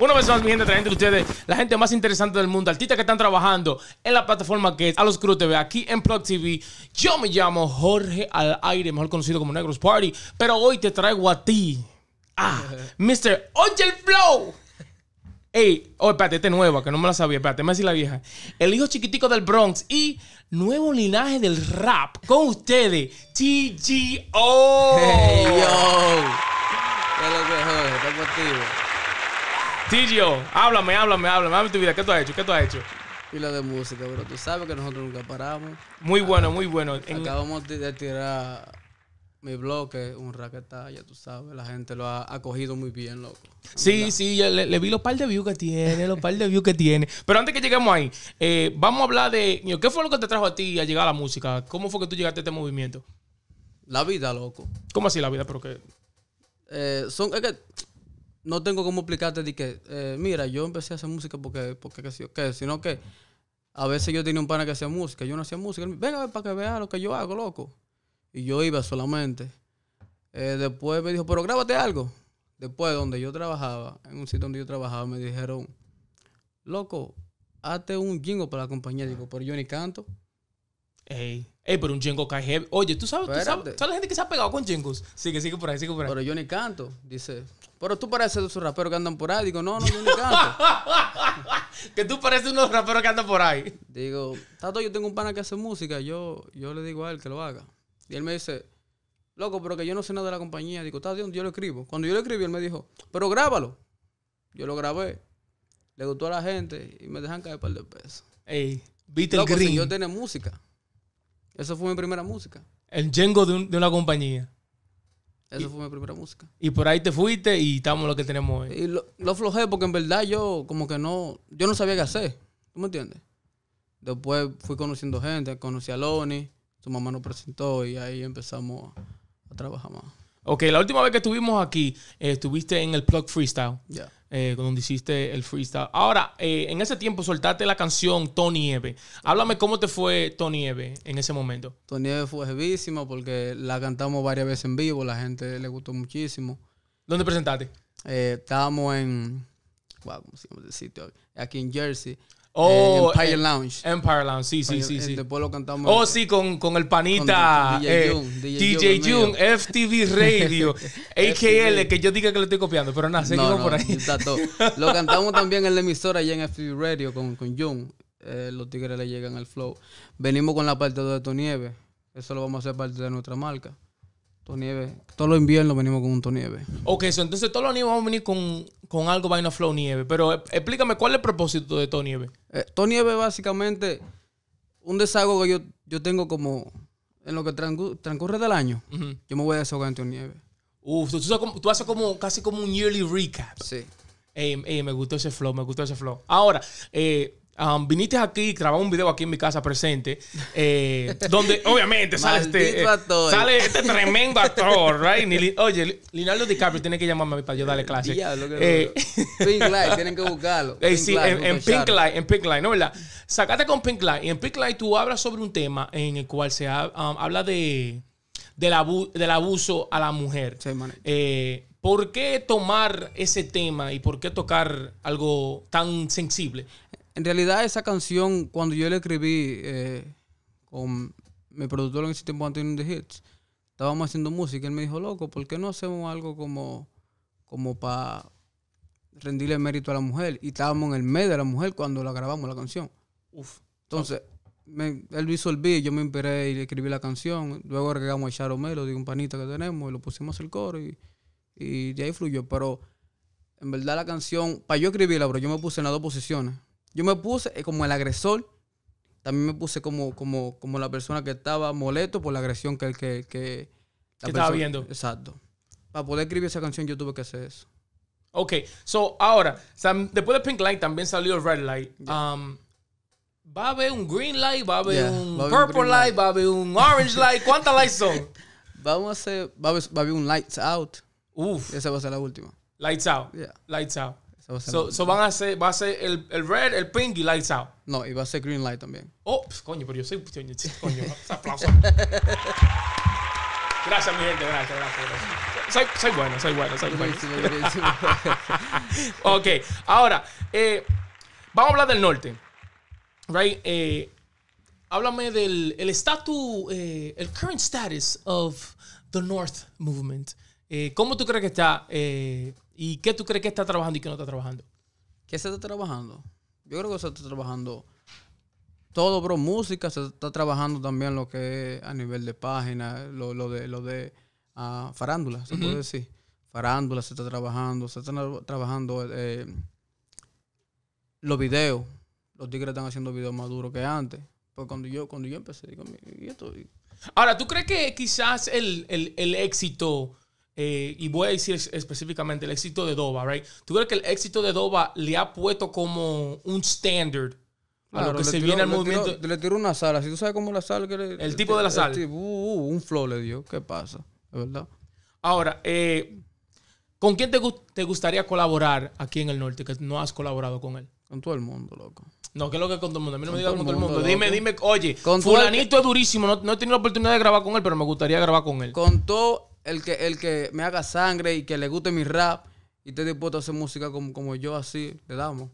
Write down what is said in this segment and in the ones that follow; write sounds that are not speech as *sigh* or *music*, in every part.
Una vez más, pues, mi gente, trayendo ustedes la gente más interesante del mundo, artistas que están trabajando en la plataforma que es A los Cruz TV, aquí en Plug TV. Yo me llamo Jorge Al Aire, mejor conocido como Negros Party, pero hoy te traigo a ti, a *laughs* Mr. Angel Flow. Ey, oh, espérate, este nueva, que no me la sabía, espérate, me decía la vieja. El hijo chiquitico del Bronx y nuevo linaje del rap con ustedes, TGO. yo. lo Jorge? Tillo, háblame, háblame, háblame. Háblame tu vida. ¿Qué tú has hecho? ¿Qué tú has hecho? Y la de música, pero tú sabes que nosotros nunca paramos. Muy ah, bueno, muy bueno. Acabamos de tirar mi bloque, un raqueta, ya tú sabes, la gente lo ha acogido muy bien, loco. Sí, sí, le, vi los par de views que tiene, los par de views que tiene. Pero antes que lleguemos ahí, eh, vamos a hablar de, ¿qué fue lo que te trajo a ti a llegar a la música? ¿Cómo fue que tú llegaste a este movimiento? La vida, loco. ¿Cómo así la vida? Pero que... Eh, son, no tengo cómo explicarte de que, eh, mira, yo empecé a hacer música porque, porque que, sino que a veces yo tenía un pana que hacía música, yo no hacía música, venga para que vea lo que yo hago, loco. Y yo iba solamente. Eh, después me dijo, pero grábate algo. Después, donde yo trabajaba, en un sitio donde yo trabajaba, me dijeron, loco, hazte un jingo para la compañía. Digo, pero yo ni canto. Ey. Ey, pero un jingo cae Oye, ¿tú sabes, tú sabes, ¿sabes la gente que se ha pegado con jingos? Sigue, sigue por ahí, sigue por ahí. Pero yo ni canto, dice. Pero tú pareces de esos raperos que andan por ahí. Digo, no, no, yo ni canto. *laughs* que tú pareces unos raperos que andan por ahí. Digo, Tato, yo tengo un pana que hace música. Yo, yo le digo a él que lo haga. Y él me dice, loco, pero que yo no sé nada de la compañía. Digo, Tato, yo lo escribo. Cuando yo lo escribí, él me dijo, pero grábalo. Yo lo grabé. Le gustó a la gente y me dejan caer un par de pesos. Ey, viste el green. Si yo tengo música. Esa fue mi primera música. El Django de, una compañía. Esa fue mi primera música. Y por ahí te fuiste y estamos lo que tenemos hoy. Y lo, lo flojé porque en verdad yo como que no, yo no sabía qué hacer. ¿Tú me entiendes? Después fui conociendo gente, conocí a Loni, su mamá nos presentó y ahí empezamos a trabajar más. Ok, la última vez que estuvimos aquí, eh, estuviste en el Plug Freestyle. Yeah. donde hiciste el freestyle. Ahora, eh, en ese tiempo soltaste la canción Tony Eve. Háblame cómo te fue Tony Eve en ese momento. Tony Eve fue jevísima porque la cantamos varias veces en vivo, la gente le gustó muchísimo. ¿Dónde presentaste? Eh, estábamos en. ¿Cómo se llama el sitio? Aquí en Jersey. Oh, eh, eh, Empire Lounge. Empire Lounge, sí, sí, sí, sí. Después lo cantamos. Oh, sí, con, con el panita DJ, eh, June, DJ, FTV Radio, AKL, *laughs* que yo diga que lo estoy copiando, pero nada, seguimos por ahí. Lo *laughs* cantamos también en la emisora allá en FTV Radio con, con June. Eh, los tigres le llegan al flow. Venimos con la parte de nieve. Eso lo vamos a hacer parte de nuestra marca todo Todos los inviernos venimos con un tonieve. Ok, eso entonces todos los años vamos a venir con, con algo Vaina Flow Nieve. Pero eh, explícame, ¿cuál es el propósito de Tonieve? Eh, es básicamente un desagüe que yo, yo tengo como en lo que transcurre del año. Yo me voy a desahogar en Tonieve. Uf, tú, tú, haces como, casi como un yearly recap. Sí. ey, me gustó ese flow, me gustó ese flow. Ahora, eh, Um, viniste aquí, grabamos un video aquí en mi casa presente, eh, donde obviamente sale este, eh, sale este tremendo actor, right? oye, Linaldo DiCaprio tiene que llamarme a mí para yo darle clase. Eh, Pink Light, tienen que buscarlo. *laughs* sí, en, Pink Light, en Pink Light, ¿no verdad? Sacate con Pink Light. Y en Pink Light tú hablas sobre un tema en el cual se um, habla de, del, abuso a la mujer. ¿Por qué tomar ese tema y por qué tocar algo tan sensible? En realidad esa canción, cuando yo la escribí eh, con mi productor en ese tiempo, Antonio de Hits, estábamos haciendo música. y Él me dijo, loco, ¿por qué no hacemos algo como, como para rendirle mérito a la mujer? Y estábamos en el medio de la mujer cuando la grabamos la canción. Uf. Entonces, me, él hizo el yo me inspiré y le escribí la canción. Luego agregamos a Charo Melo de un panita que tenemos y lo pusimos el coro y, y de ahí fluyó. Pero en verdad la canción, para yo escribirla, bro, yo me puse en las dos posiciones. Yo me puse eh, como el agresor, también me puse como, como, como la persona que estaba molesto por la agresión que, que, estaba viendo. Exacto. Para poder escribir esa canción yo tuve que hacer eso. Ok, so ahora, después de Pink Light también salió Red Light. Um, va a haber un green light, va a haber un purple light, va a haber un orange light. *laughs* ¿Cuántas lights son? Vamos a hacer, va a haber, un lights out. Uf. Esa va a ser la última. Lights out. Yeah. Lights out. So, van a ser, va a ser el, el, red, el pink y lights out. No, y va a ser green light también. Oh, pues, coño, pero yo soy coño, *laughs* aplauso. Gracias, mi gente, gracias, gracias. Soy, bueno, soy bueno, soy bueno. *laughs* ok, ahora, eh, vamos a hablar del norte. Right? Eh, háblame del el estatus, eh, el current status of the North Movement. ¿Cómo tú crees que está? ¿Y qué tú crees que está trabajando y qué no está trabajando? ¿Qué se está trabajando? Yo creo que se está trabajando todo, bro. Música, se está trabajando también lo que es a nivel de página, lo, de, lo de ah, farándula, se puede decir. Farándula se está trabajando, se están trabajando eh, eh, los videos. Los tigres están haciendo videos más duros que antes. Pues cuando yo, cuando yo empecé, digo, ¿y esto? Ahora, ¿tú crees que quizás el, el, el éxito eh, y voy a decir específicamente el éxito de Dova, right? ¿Tú crees que el éxito de Dova le ha puesto como un standard a lo que se viene al movimiento? le tiró una sala, si tú sabes cómo la sala... El tipo de la sala. Uh, uh, un flow le dio, ¿qué pasa? verdad. Ahora, eh, ¿con quién te, gustaría colaborar aquí en el norte que no has colaborado con él? Con todo el mundo, loco. No, ¿qué es lo que es con todo el mundo? A mí no me digas con todo el mundo. Dime, dime, oye, fulanito es durísimo. no he tenido la oportunidad de grabar con él, pero me gustaría grabar con él. Con todo el que, el que me haga sangre y que le guste mi rap y esté dispuesto a hacer música como, como yo así, le damos.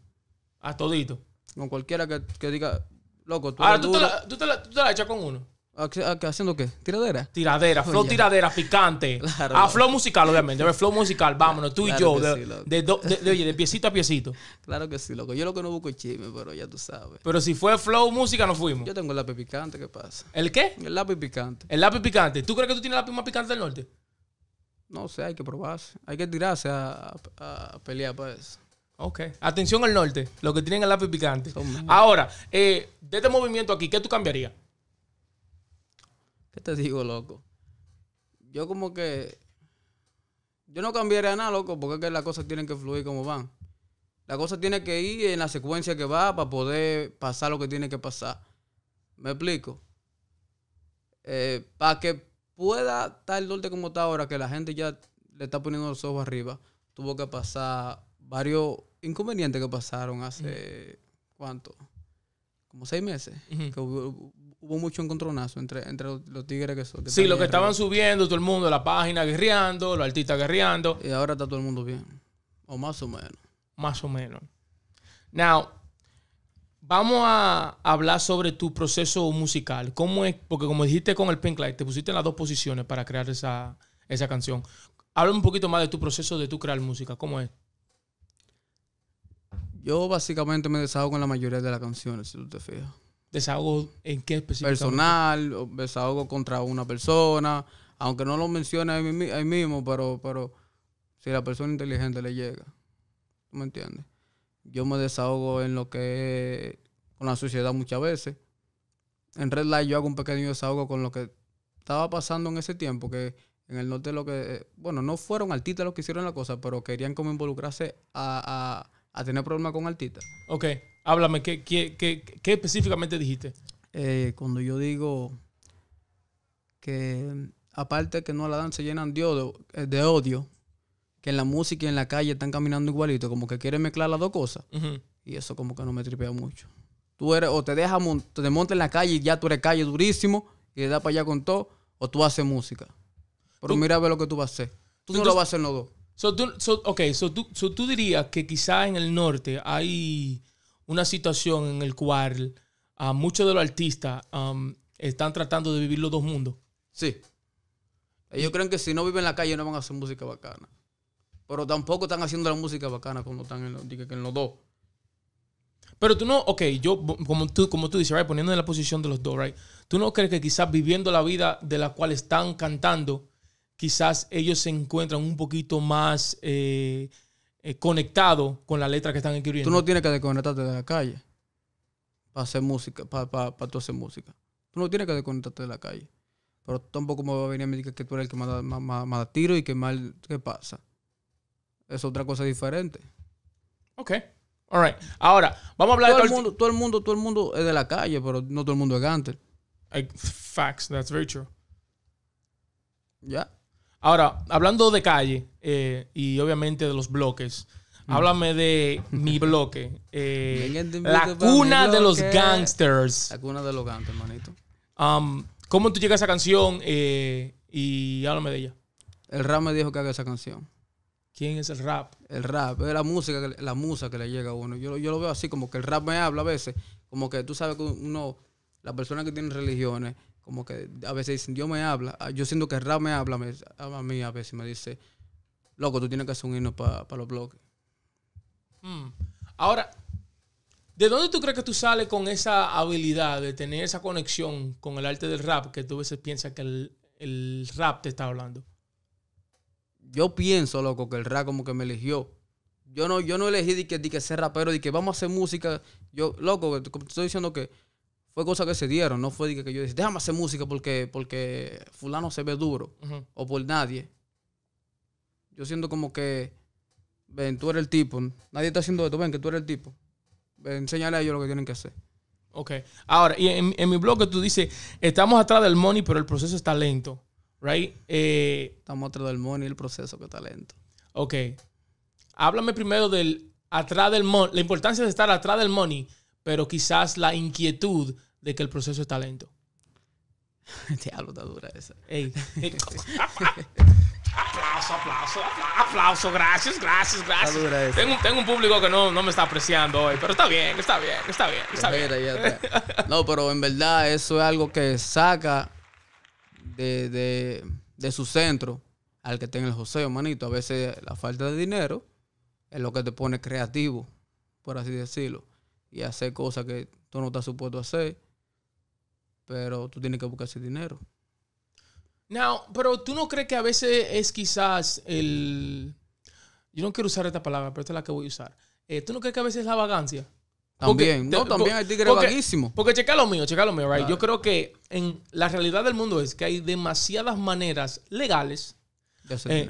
A todito. Con cualquiera que, diga, loco, tú Ahora, tú, Te la, tú, la echas con uno. ¿Haciendo qué? ¿Tiradera? Tiradera, flow *laughs* tiradera, picante. *laughs* a flow musical, obviamente. A flow musical, vámonos, tú y yo. De, de de piecito a piecito. *laughs* Claro que sí, loco. Yo lo que no busco es chisme, pero ya tú sabes. Pero si fue flow música, no fuimos. Yo tengo el lápiz picante, ¿qué pasa? ¿El qué? El lápiz picante. El lápiz picante. ¿Tú crees que tú tienes el lápiz más picante del norte? No sé, hay que probarse. Hay que tirarse a, pelear para eso. Ok. Atención al norte, lo que tienen el lápiz picante. Ahora, eh, de este movimiento aquí, ¿qué tú cambiarías? ¿Qué te digo, loco? Yo como que... Yo no cambiaría nada, loco, porque es que las cosas tienen que fluir como van. La cosa tiene que ir en la secuencia que va para poder pasar lo que tiene que pasar. ¿Me explico? Eh, para que pueda estar el como está ahora, que la gente ya le está poniendo los ojos arriba, tuvo que pasar varios inconvenientes que pasaron hace, ¿cuánto? Como seis meses. que hubo, mucho encontronazo entre, entre los, tigres que son. Sí, los que estaban subiendo, todo el mundo, la página guerreando, los artistas guerreando. Y ahora está todo el mundo bien. O más o menos. Más o menos. Now, Vamos a hablar sobre tu proceso musical. ¿Cómo es? Porque como dijiste con el Pink Light, te pusiste en las dos posiciones para crear esa, esa canción. Habla un poquito más de tu proceso de tu crear música. ¿Cómo es? Yo básicamente me desahogo en la mayoría de las canciones, si tú te fijas. ¿Desahogo en qué específico? Personal, desahogo contra una persona, aunque no lo mencione ahí mismo, pero, pero si la persona inteligente le llega. ¿Tú ¿Me entiendes? Yo me desahogo en lo que es con la sociedad muchas veces. En Red Light yo hago un pequeño desahogo con lo que estaba pasando en ese tiempo, que en el norte lo que, eh, bueno, no fueron artistas los que hicieron la cosa, pero querían como involucrarse a, a, tener problemas con artistas. Ok, háblame, ¿qué, específicamente dijiste? Eh, cuando yo digo que aparte que no a la danza se llenan de odio, eh, de odio, que en la música y en la calle están caminando igualito, como que quieren mezclar las dos cosas. Y eso como que no me tripea mucho o te deja te en la calle y ya tú eres calle durísimo y te da para allá con todo, o tú haces música. Pero mira a ver lo que tú vas a hacer. Tú, no lo vas a hacer los dos. ok, tú dirías que quizá en el norte hay una situación en la cual ah, muchos de los artistas están tratando de vivir los dos mundos. Sí. Ellos creen que si no viven en la calle no van a hacer música bacana. Pero tampoco están haciendo la música bacana cuando están en, que en los dos. Pero tú no, ok, yo, como tú, como tú dices, right, poniendo en la posición de los dos, right, tú no crees que quizás viviendo la vida de la cual están cantando, quizás ellos se encuentran un poquito más eh, eh, conectados con la letra que están escribiendo. Tú no tienes que desconectarte de la calle para hacer música, para, tú hacer música. Tú no tienes que desconectarte de la calle. Pero tampoco me va a venir a decir que tú eres el que más, tiro y que mal, ¿qué pasa? Es otra cosa diferente. Ok. Alright, Ahora, vamos a hablar de todo el mundo, todo el mundo, todo el mundo es de la calle, pero no todo el mundo es gánster. Facts, that's very true. Ya. Ahora, hablando de calle eh, y obviamente de los bloques, mm. háblame de mi bloque. *laughs* Eh, la cuna de los gangsters. La cuna de los gangsters, manito. Um, ¿Cómo tú llegas a esa canción eh, y háblame de ella? El Rap me dijo que haga esa canción. ¿Quién es el rap? El rap, es la música, la musa que le llega a uno. Yo, lo veo así, como que el rap me habla a veces, como que tú sabes que uno, las personas que tienen religiones, como que a veces dicen, Dios me habla. Ah, yo siento que el rap me habla a mí a veces me dice, loco, tú tienes que hacer un himno para los bloques. Mm. Ahora, ¿de dónde tú crees que tú sales con esa habilidad de tener esa conexión con el arte del rap que tú a veces piensas que el rap te está hablando? yo pienso, loco, que el rap como que me eligió. Yo no, yo no elegí de que, de que ser rapero, de que vamos a hacer música. Yo, loco, te estoy diciendo que fue cosa que se dieron, no fue que, yo dije, déjame hacer música porque, porque fulano se ve duro o por nadie. Yo siento como que, ven, tú eres el tipo, nadie está haciendo esto, ven, que tú eres el tipo. Ven, a ellos lo que tienen que hacer. Ok, ahora, y en, en mi blog tú dices, estamos atrás del money, pero el proceso está lento right? Eh, Estamos atrás del money y el proceso que está lento. Ok. Háblame primero del atrás del money, la importancia de estar atrás del money, pero quizás la inquietud de que el proceso está lento. *laughs* Diablo, está dura esa. *laughs* aplauso, aplauso, aplauso, gracias, gracias, gracias. Tengo, un público que no, no, me está apreciando hoy, pero está bien, está bien, está bien, No, pero en verdad eso es algo que saca de, su centro al que tenga el José, manito. A veces la falta de dinero es lo que te pone creativo, por así decirlo, y hacer cosas que tú no estás supuesto a hacer, pero tú tienes que buscar ese dinero. no pero tú no crees que a veces es quizás el... Yo no quiero usar esta palabra, pero esta es la que voy a usar. Eh, ¿Tú no crees que a veces es la vagancia? También, no, también tigre porque, Porque checa lo mío, checa lo mío, right? Yo creo que en la realidad del mundo es que hay demasiadas maneras legales de hacer, eh,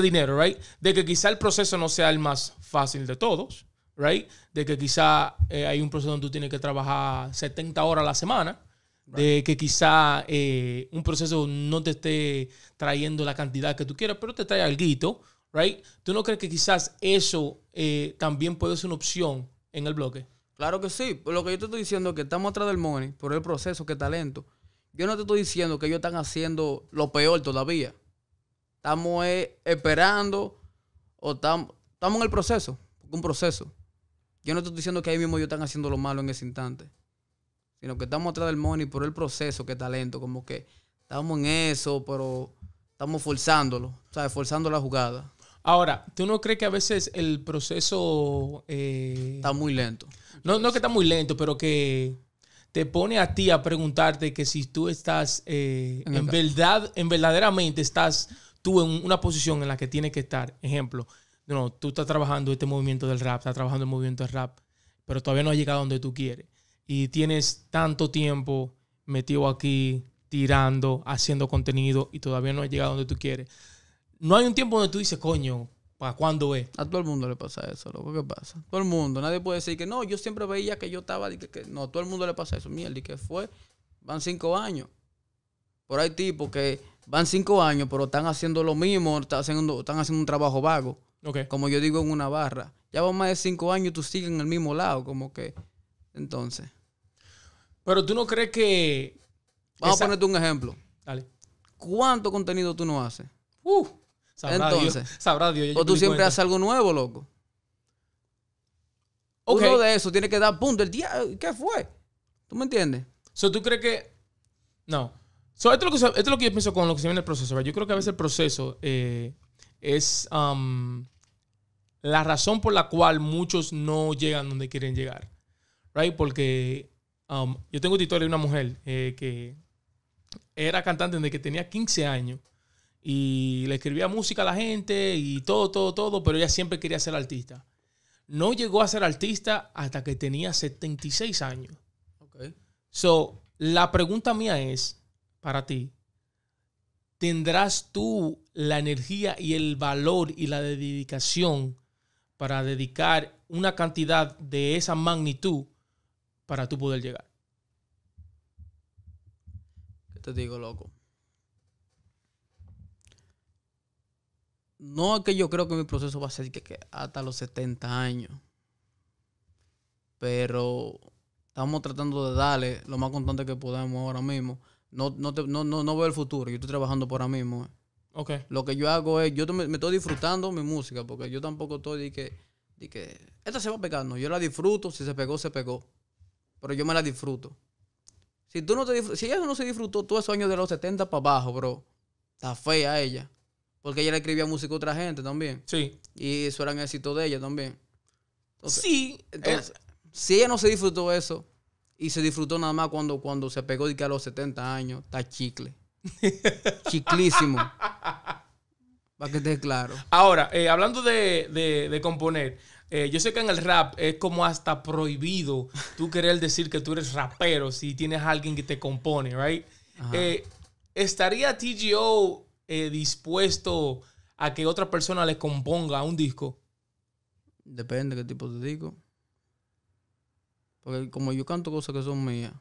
dinero. de right? De que quizá el proceso no sea el más fácil de todos, right? De que quizá eh, hay un proceso donde tú tienes que trabajar 70 horas a la semana, de que quizá eh, un proceso no te esté trayendo la cantidad que tú quieras, pero te trae algo, right? ¿Tú no crees que quizás eso también puede ser una opción en el bloque? Claro que sí. Lo que yo te estoy diciendo es que estamos atrás del money por el proceso, qué talento. Yo no te estoy diciendo que ellos están haciendo lo peor todavía. Estamos eh, esperando o estamos en el proceso, un proceso. Yo no te estoy diciendo que ahí mismo ellos están haciendo lo malo en ese instante, sino que estamos atrás del money por el proceso, qué talento, como que estamos en eso, pero estamos forzándolo, o sea, forzando la jugada. Ahora, ¿tú no crees que a veces el proceso... Eh, está muy lento. No, no que está muy lento, pero que te pone a ti a preguntarte que si tú estás eh, en, verdad, en verdaderamente estás tú en una posición en la que tienes que estar. Ejemplo, no, tú estás trabajando este movimiento del rap, estás trabajando el movimiento del rap, pero todavía no has llegado donde tú quieres. Y tienes tanto tiempo metido aquí, tirando, haciendo contenido y todavía no has llegado donde tú quieres no hay un tiempo donde tú dices, coño, ¿para cuándo es? A todo el mundo le pasa eso, loco, ¿qué pasa? Todo el mundo, nadie puede decir que no, yo siempre veía que yo estaba, que, que, no, todo el mundo le pasa eso, mierda, y que fue, van cinco años. Por ahí tipo que van cinco años, pero están haciendo lo mismo, están haciendo, están haciendo un trabajo vago. Okay. Como yo digo en una barra. Ya van más de cinco años y tú sigues en el mismo lado, como que. Entonces. Pero tú no crees que. Vamos a ponerte un ejemplo. Dale. ¿Cuánto contenido tú no haces? Uh. Sabrá Entonces, Dios, O tú siempre haces algo nuevo, loco. O Uno de eso tiene que dar punto. El día, ¿Qué fue? ¿Tú me entiendes? ¿Tú crees que.? No. esto, es lo que, yo pienso con lo que se viene el proceso. Yo creo que a veces el proceso eh, es um, la razón por la cual muchos no llegan donde quieren llegar. Right? Porque um, yo tengo un de una mujer eh, que era cantante desde que tenía 15 años y le escribía música a la gente y todo, todo, todo, pero ella siempre quería ser artista. No llegó a ser artista hasta que tenía 76 años. Okay. So, la pregunta mía es, para ti, ¿tendrás tú la energía y el valor y la dedicación para dedicar una cantidad de esa magnitud para tú poder llegar? ¿Qué te digo, loco? no es que yo creo que mi proceso va a ser que, hasta los 70 años, pero estamos tratando de darle lo más constante que podamos ahora mismo. No, no, veo el futuro, yo estoy trabajando por ahora mismo. Eh. Okay. Lo que yo hago es, yo me, estoy disfrutando mi música, porque yo tampoco estoy de que, de que, esta se va a pegar, no, yo la disfruto, si se pegó, se pegó, pero yo me la disfruto. Si tú no si ella no se disfrutó todos esos años de los 70 para abajo, bro, está fea ella. Porque ella le escribía música a otra gente también. Sí. Y eso era un éxito de ella también. sí. Entonces, eh, si ella no se disfrutó eso y se disfrutó nada más cuando, cuando se pegó de que a los 70 años, está chicle. *laughs* Chiclísimo. Para que esté claro. Ahora, eh, hablando de, componer, eh, yo sé que en el rap es como hasta prohibido tú querer decir que tú eres rapero si tienes a alguien que te compone, ¿right? ¿Estaría TGO eh, dispuesto a que otra persona le componga un disco? Depende qué tipo de disco. Porque como yo canto cosas que son mías,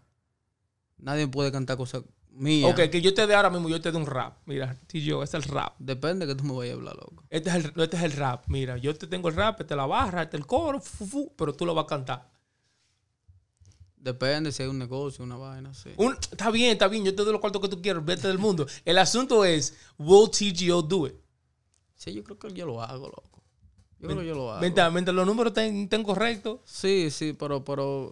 nadie puede cantar cosas mías. Ok, que yo te dé ahora mismo, yo te dé un rap. Mira, si yo, este es el rap. Depende que tú me vayas a hablar, loco. Este es, el, este rap, mira, yo te tengo el rap, este es la barra, este es el coro, pero tú lo vas a cantar. Depende si hay un negocio, una vaina, sí. está bien, está bien, yo te doy los cuartos que tú quieras, vete del mundo. El asunto es, will TGO do it? Sí, yo creo que yo lo hago, loco. Yo creo que yo lo hago. Mientras, los números estén, correctos. Sí, sí, pero, pero...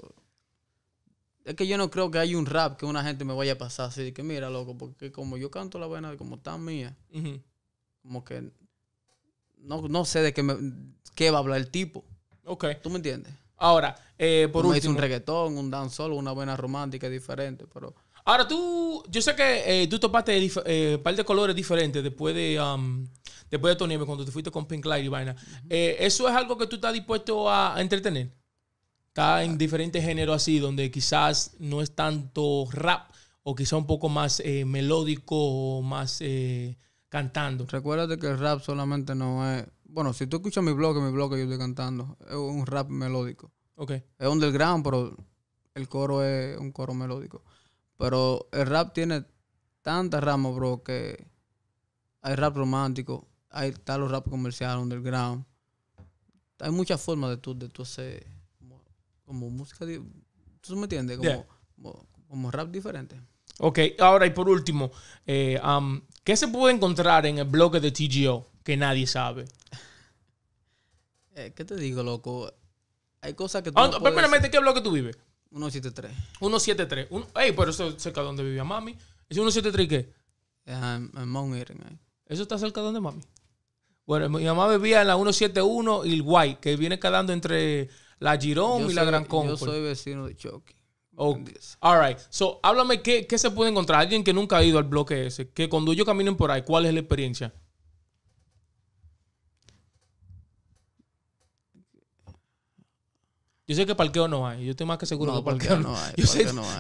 Es que yo no creo que haya un rap que una gente me vaya a pasar así. Que mira, loco, porque como yo canto la vaina como tan mía, como que no, sé de qué, qué va a hablar el tipo. Ok. ¿Tú me entiendes? Ahora, eh, por Uno último. un reggaetón, un solo, una buena romántica diferente, pero... Ahora tú, yo sé que eh, tú topaste un eh, par de colores diferentes después de, Tony um, después de Tony cuando te fuiste con Pink Light y vaina. ¿Eso es algo que tú estás dispuesto a entretener? Está en diferentes géneros así, donde quizás no es tanto rap o quizás un poco más melódico o más cantando. Recuérdate que el rap solamente no es bueno, si tú escuchas mi blog, mi blog yo estoy cantando. Es un rap melódico. Ok. Es underground, pero el coro es un coro melódico. Pero el rap tiene tantas ramas, bro, que hay rap romántico, hay tal rap comercial, underground. Hay muchas formas de tú, de tú hacer como, música. ¿Tú me entiendes? Como, rap diferente. Ok, ahora y por último, eh, um, ¿Qué se puede encontrar en el bloque de TGO que nadie sabe? Eh, ¿Qué te digo, loco? Hay cosas que tú. Ah, no puedes... ¿qué bloque tú vives? 173. 173. Un... Ey, pero eso es cerca de donde vivía mami. ¿Es 173 qué? ¿Eso está cerca de donde mami? Bueno, mi mamá vivía en la 171 y el Guay, que viene quedando entre la Girón y la Gran Concord. Yo soy vecino de Chucky. Oh, all right. So, háblame qué, se puede encontrar. Alguien que nunca ha ido al bloque ese, que cuando ellos caminen por ahí, ¿cuál es la experiencia? Yo sé que parqueo no hay. Yo estoy más que seguro que parqueo, no, hay. Yo,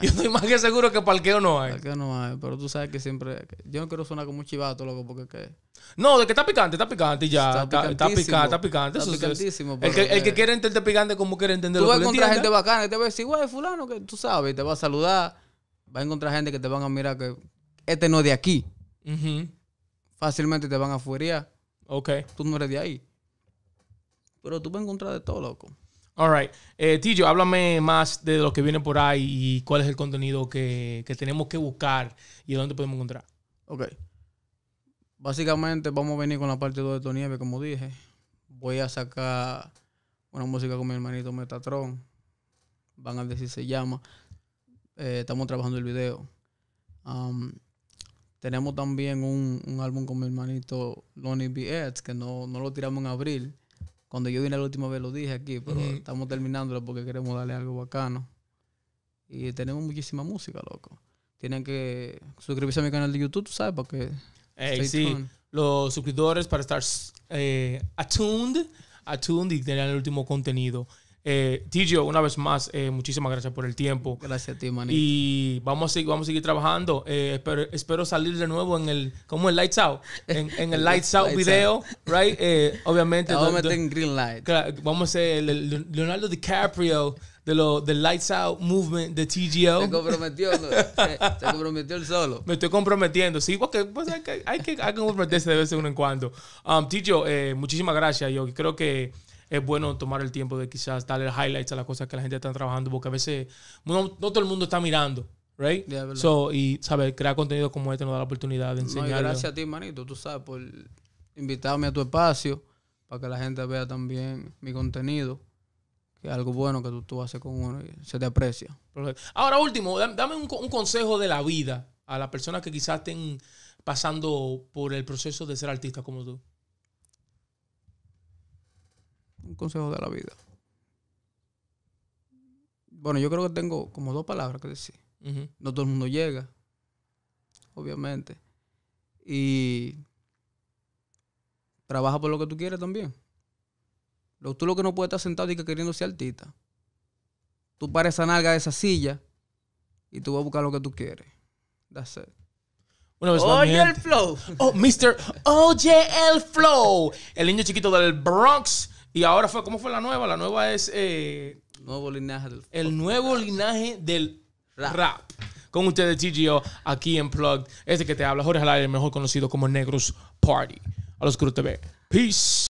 estoy más que seguro que parqueo no hay. Parqueo no hay. Pero tú sabes que siempre. Yo no quiero sonar como un chivato, loco, porque que. No, de que está picante, está picante y ya. Está, picante, está picante. Está Es, el, que, el que quiere entender picante, como quiere entenderlo? Tú vas a encontrar gente bacana y te va a decir, güey, fulano, que tú sabes, te va a saludar. Va a encontrar gente que te van a mirar que este no es de aquí. Fácilmente te van a fuerear. Ok. Tú no eres de ahí. Pero tú vas a encontrar de todo, loco. All right. Eh, háblame más de lo que viene por ahí y cuál es el contenido que, tenemos que buscar y dónde podemos encontrar. Ok. Básicamente vamos a venir con la parte 2 de Tonieve, Nieve, como dije. Voy a sacar una música con mi hermanito Metatron. Van a decir se llama. Eh, estamos trabajando el video. Um, tenemos también un, álbum con mi hermanito Lonnie Beats que no, no lo tiramos en abril. Cuando yo vine la última vez lo dije aquí, pero estamos terminándolo porque queremos darle algo bacano. Y tenemos muchísima música, loco. Tienen que suscribirse a mi canal de YouTube, tú sabes, porque... sí, los suscriptores para estar eh, attuned, y tener el último contenido. Eh, una vez más, eh, muchísimas gracias por el tiempo. Gracias a ti, manito. Y vamos a seguir, vamos a seguir trabajando. Eh, espero, salir de nuevo en el, como el Lights Out, *laughs* en, el Lights Out video, right? Eh, obviamente. Vamos a meter en Green Light. vamos a ser Leonardo DiCaprio de lo, del Lights Out Movement de TGO. Se comprometió, ¿no? *laughs* comprometió el solo. Me estoy comprometiendo, sí, pues, hay, que, comprometerse de vez en cuando. Um, muchísimas gracias. Yo creo que es bueno tomar el tiempo de quizás darle highlights a las cosas que la gente está trabajando, porque a veces no, todo el mundo está mirando. Right? so, y saber crear contenido como este nos da la oportunidad de enseñar. gracias a ti, manito, tú sabes, por invitarme a tu espacio para que la gente vea también mi contenido, que es algo bueno que tú, tú haces con uno y se te aprecia. Ahora, último, dame un, consejo de la vida a las personas que quizás estén pasando por el proceso de ser artista como tú un consejo de la vida. Bueno, yo creo que tengo como dos palabras que decir. No todo el mundo llega, obviamente. Y trabaja por lo que tú quieres también. Lo, tú lo que no puedes estar sentado y que queriendo ser artista. Tú pares esa nalga de esa silla y tú vas a buscar lo que tú quieres. That's it. Oye el flow. Oh, Mr. Oye el flow. El niño chiquito del Bronx y ahora fue, ¿cómo fue la nueva? La nueva es... Eh, nuevo linaje el nuevo linaje del rap. Con ustedes, TGO, aquí en Plug. Este que te habla, Jorge el mejor conocido como Negros Party. A los Cruz TV. Peace.